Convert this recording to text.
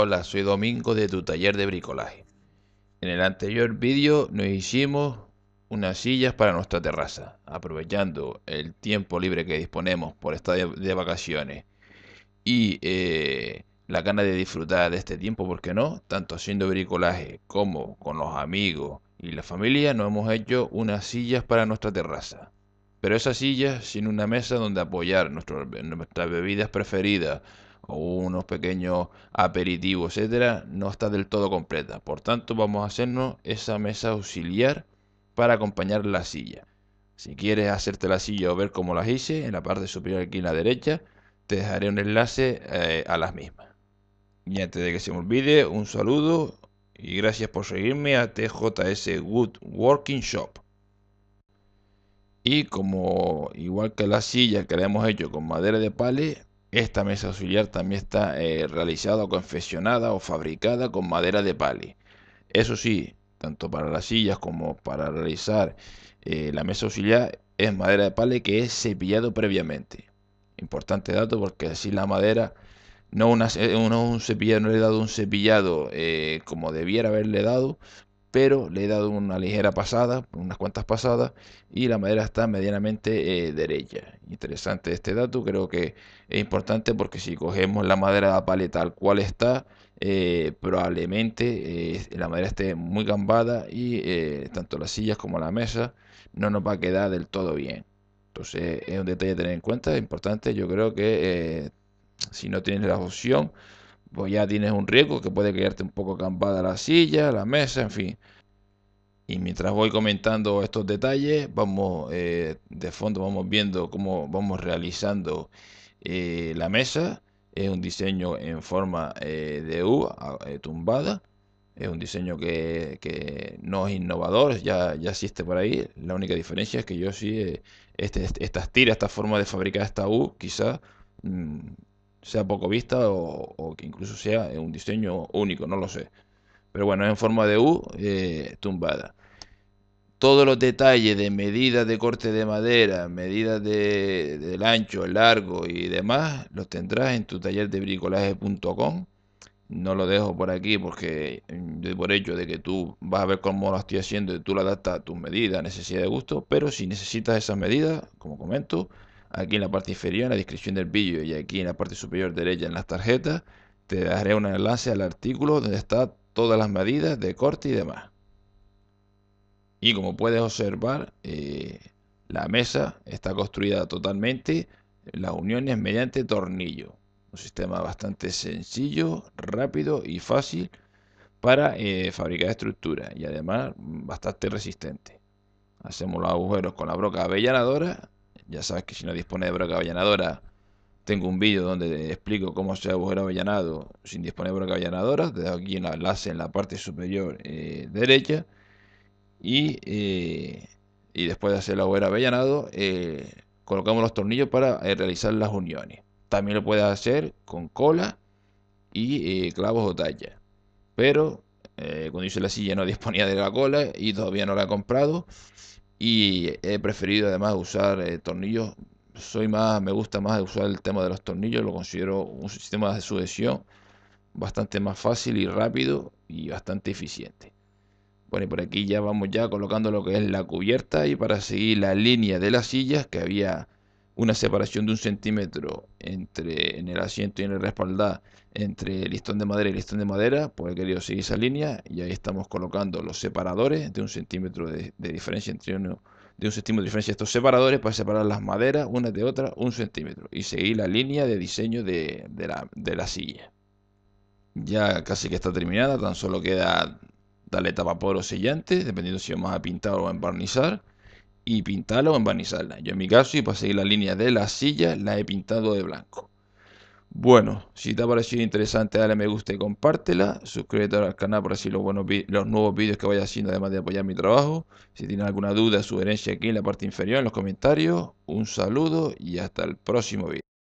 Hola, soy Domingo de tu taller de bricolaje. En el anterior vídeo nos hicimos unas sillas para nuestra terraza, aprovechando el tiempo libre que disponemos por estar de, vacaciones y eh, la gana de disfrutar de este tiempo, porque no, tanto haciendo bricolaje como con los amigos y la familia, nos hemos hecho unas sillas para nuestra terraza. Pero esas sillas sin una mesa donde apoyar nuestras bebidas preferidas, unos pequeños aperitivos, etcétera, no está del todo completa. Por tanto, vamos a hacernos esa mesa auxiliar para acompañar la silla. Si quieres hacerte la silla o ver cómo las hice, en la parte superior aquí en la derecha, te dejaré un enlace eh, a las mismas. Y antes de que se me olvide, un saludo y gracias por seguirme a TJS Woodworking Shop. Y como igual que la silla que la hemos hecho con madera de pale, esta mesa auxiliar también está eh, realizada o confeccionada o fabricada con madera de pali. Eso sí, tanto para las sillas como para realizar eh, la mesa auxiliar es madera de pali que es cepillado previamente. Importante dato porque así la madera no, una, eh, un cepillado, no le he dado un cepillado como debiera haberle dado, pero le he dado una ligera pasada, unas cuantas pasadas, y la madera está medianamente eh, derecha. Interesante este dato, creo que es importante porque si cogemos la madera de paleta tal cual está, eh, probablemente eh, la madera esté muy gambada y tanto las sillas como la mesa no nos va a quedar del todo bien. Entonces es un detalle a tener en cuenta, es importante, yo creo que si no tienes la opción pues ya tienes un riesgo que puede quedarte un poco acampada la silla, la mesa, en fin. Y mientras voy comentando estos detalles, vamos eh, de fondo vamos viendo cómo vamos realizando eh, la mesa. Es un diseño en forma eh, de U, tumbada. Es un diseño que, no es innovador, ya, ya existe por ahí. La única diferencia es que yo sí, este, estas tiras, esta forma de fabricar esta U, quizá mm, sea poco vista o, que incluso sea un diseño único, no lo sé. Pero bueno, es en forma de U eh, tumbada. Todos los detalles de medidas de corte de madera, medidas de, del ancho, el largo y demás, los tendrás en tu taller de bricolaje.com. No lo dejo por aquí porque mm, doy por hecho de que tú vas a ver cómo lo estoy haciendo y tú lo adaptas a tus medidas, necesidad de gusto. Pero si necesitas esas medidas, como comento, Aquí en la parte inferior, en la descripción del vídeo y aquí en la parte superior derecha en las tarjetas, te daré un enlace al artículo donde está todas las medidas de corte y demás. Y como puedes observar, eh, la mesa está construida totalmente, las uniones mediante tornillo. Un sistema bastante sencillo, rápido y fácil para eh, fabricar estructuras y además bastante resistente. Hacemos los agujeros con la broca avellanadora ya sabes que si no dispone de broca avellanadora, tengo un vídeo donde explico cómo hacer agujero avellanado sin disponer de broca avellanadora. Te dejo aquí el enlace en la parte superior eh, derecha. Eh, y, después de hacer el agujero avellanado, eh, colocamos los tornillos para realizar las uniones. También lo puedes hacer con cola y clavos o talla. Pero cuando hice la silla no disponía de la cola y todavía no la he comprado y he preferido además usar eh, tornillos. Soy más, me gusta más usar el tema de los tornillos, lo considero un sistema de sujeción bastante más fácil y rápido y bastante eficiente. Bueno, y por aquí ya vamos ya colocando lo que es la cubierta y para seguir la línea de las sillas que había una separación de un centímetro entre en el asiento y en el respaldar entre el listón de madera y el listón de madera, pues he querido seguir esa línea y ahí estamos colocando los separadores de un centímetro de, diferencia entre uno de un centímetro de diferencia estos separadores para separar las maderas una de otra un centímetro y seguir la línea de diseño de, la, silla. Ya casi que está terminada, tan solo queda darle tapa o sellante, dependiendo si vamos a pintar o a embarnizar y pintarla o embarnizarla. Yo en mi caso, y para seguir la línea de la silla. la he pintado de blanco. Bueno, si te ha parecido interesante, dale me gusta y compártela. Suscríbete al canal para así los, buenos los nuevos vídeos que vaya haciendo, además de apoyar mi trabajo. Si tienes alguna duda, sugerencia aquí en la parte inferior, en los comentarios. Un saludo y hasta el próximo vídeo.